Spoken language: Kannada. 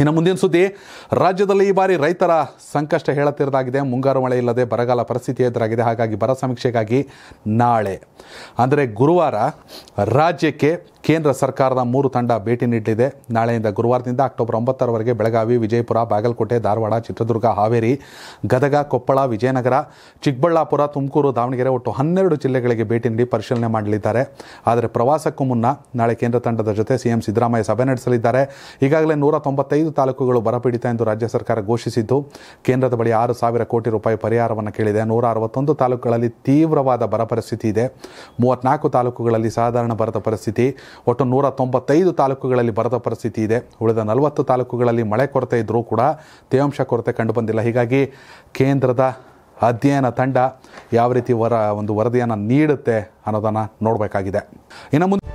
ಇನ್ನು ಮುಂದಿನ ಸುದ್ದಿ ರಾಜ್ಯದಲ್ಲಿ ಈ ಬಾರಿ ರೈತರ ಸಂಕಷ್ಟ ಹೇಳುತ್ತಿರದಾಗಿದೆ ಮುಂಗಾರು ಮಳೆ ಇಲ್ಲದೆ ಬರಗಾಲ ಪರಿಸ್ಥಿತಿ ಎದುರಾಗಿದೆ ಹಾಗಾಗಿ ಬರ ಸಮೀಕ್ಷೆಗಾಗಿ ನಾಳೆ ಅಂದರೆ ಗುರುವಾರ ರಾಜ್ಯಕ್ಕೆ ಕೇಂದ್ರ ಸರ್ಕಾರದ ಮೂರು ತಂಡ ಭೇಟಿ ನೀಡಲಿದೆ ನಾಳೆಯಿಂದ ಗುರುವಾರದಿಂದ ಅಕ್ಟೋಬರ್ ಒಂಬತ್ತರವರೆಗೆ ಬೆಳಗಾವಿ ವಿಜಯಪುರ ಬಾಗಲಕೋಟೆ ಧಾರವಾಡ ಚಿತ್ರದುರ್ಗ ಹಾವೇರಿ ಗದಗ ಕೊಪ್ಪಳ ವಿಜಯನಗರ ಚಿಕ್ಕಬಳ್ಳಾಪುರ ತುಮಕೂರು ದಾವಣಗೆರೆ ಒಟ್ಟು ಹನ್ನೆರಡು ಜಿಲ್ಲೆಗಳಿಗೆ ಭೇಟಿ ನೀಡಿ ಪರಿಶೀಲನೆ ಮಾಡಲಿದ್ದಾರೆ ಆದರೆ ಪ್ರವಾಸಕ್ಕೂ ಮುನ್ನ ನಾಳೆ ಕೇಂದ್ರ ತಂಡದ ಜೊತೆ ಸಿಎಂ ಸಿದ್ದರಾಮಯ್ಯ ಸಭೆ ನಡೆಸಲಿದ್ದಾರೆ ಈಗಾಗಲೇ ನೂರ ತೊಂಬತ್ತೈದು ತಾಲೂಕುಗಳು ಬರಪೀಡಿತ ಎಂದು ರಾಜ್ಯ ಸರ್ಕಾರ ಘೋಷಿಸಿದ್ದು ಕೇಂದ್ರದ ಬಳಿ ಆರು ಸಾವಿರ ಕೋಟಿ ರೂಪಾಯಿ ಪರಿಹಾರವನ್ನು ಕೇಳಿದೆ ನೂರ ಅರವತ್ತೊಂದು ತಾಲೂಕುಗಳಲ್ಲಿ ತೀವ್ರವಾದ ಬರ ಪರಿಸ್ಥಿತಿ ಇದೆ ಮೂವತ್ನಾಲ್ಕು ತಾಲೂಕುಗಳಲ್ಲಿ ಸಾಧಾರಣ ಬರದ ಪರಿಸ್ಥಿತಿ ಒಟ್ಟು ನೂರ ತೊಂಬತ್ತೈದು ತಾಲೂಕುಗಳಲ್ಲಿ ಬರದ ಪರಿಸ್ಥಿತಿ ಇದೆ ಉಳಿದ ನಲವತ್ತು ತಾಲೂಕುಗಳಲ್ಲಿ ಮಳೆ ಕೊರತೆ ಇದ್ದರೂ ಕೂಡ ತೇವಾಂಶ ಕೊರತೆ ಕಂಡುಬಂದಿಲ್ಲ ಹೀಗಾಗಿ ಕೇಂದ್ರದ ಅಧ್ಯಯನ ತಂಡ ಯಾವ ರೀತಿ ವರ ಒಂದು ವರದಿಯನ್ನು ನೀಡುತ್ತೆ ಅನ್ನೋದನ್ನು ನೋಡಬೇಕಾಗಿದೆ ಇನ್ನು ಮುಂದೆ